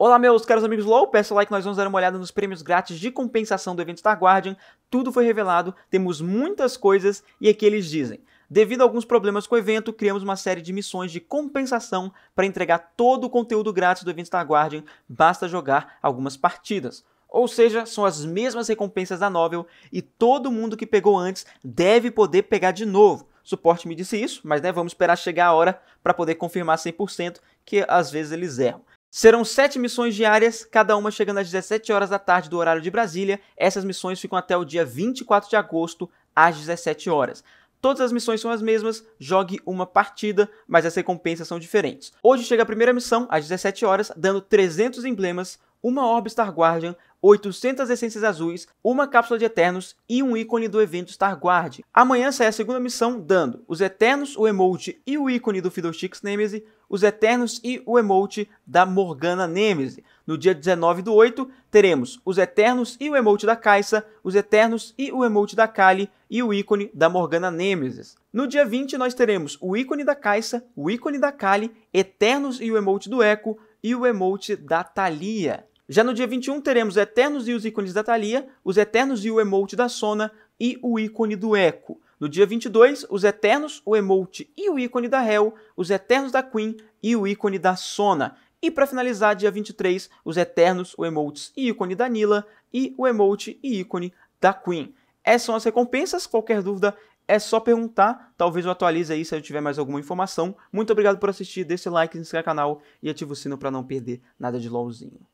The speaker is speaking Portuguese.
Olá, meus caros amigos LOL, peço like, nós vamos dar uma olhada nos prêmios grátis de compensação do evento Star Guardian. Tudo foi revelado, temos muitas coisas e aqui é eles dizem. Devido a alguns problemas com o evento, criamos uma série de missões de compensação para entregar todo o conteúdo grátis do evento Star Guardian, basta jogar algumas partidas. Ou seja, são as mesmas recompensas da Novel e todo mundo que pegou antes deve poder pegar de novo. Suporte me disse isso, mas né, vamos esperar chegar a hora para poder confirmar 100% que às vezes eles erram. Serão sete missões diárias, cada uma chegando às 17 horas da tarde do horário de Brasília. Essas missões ficam até o dia 24 de agosto, às 17 horas. Todas as missões são as mesmas, jogue uma partida, mas as recompensas são diferentes. Hoje chega a primeira missão, às 17 horas, dando 300 emblemas, uma Orb Star Guardian 800 essências azuis, uma cápsula de Eternos e um ícone do evento Starguard. Amanhã sai a segunda missão, dando os Eternos, o emote e o ícone do Fiddlesticks Nemesis, os Eternos e o emote da Morgana Nemesis. No dia 19 do 8, teremos os Eternos e o emote da Caixa, os Eternos e o emote da Kali e o ícone da Morgana Nemesis. No dia 20, nós teremos o ícone da Caixa, o ícone da Kali, Eternos e o emote do Echo e o emote da Thalia. Já no dia 21 teremos Eternos e os ícones da Thalia, os Eternos e o emote da Sona e o ícone do Echo. No dia 22, os Eternos, o emote e o ícone da Hell, os Eternos da Queen e o ícone da Sona. E para finalizar, dia 23, os Eternos, o emote e ícone da Nila e o emote e ícone da Queen. Essas são as recompensas, qualquer dúvida é só perguntar, talvez eu atualize aí se eu tiver mais alguma informação. Muito obrigado por assistir, deixe seu like, se inscreva no canal e ative o sino para não perder nada de LOLzinho.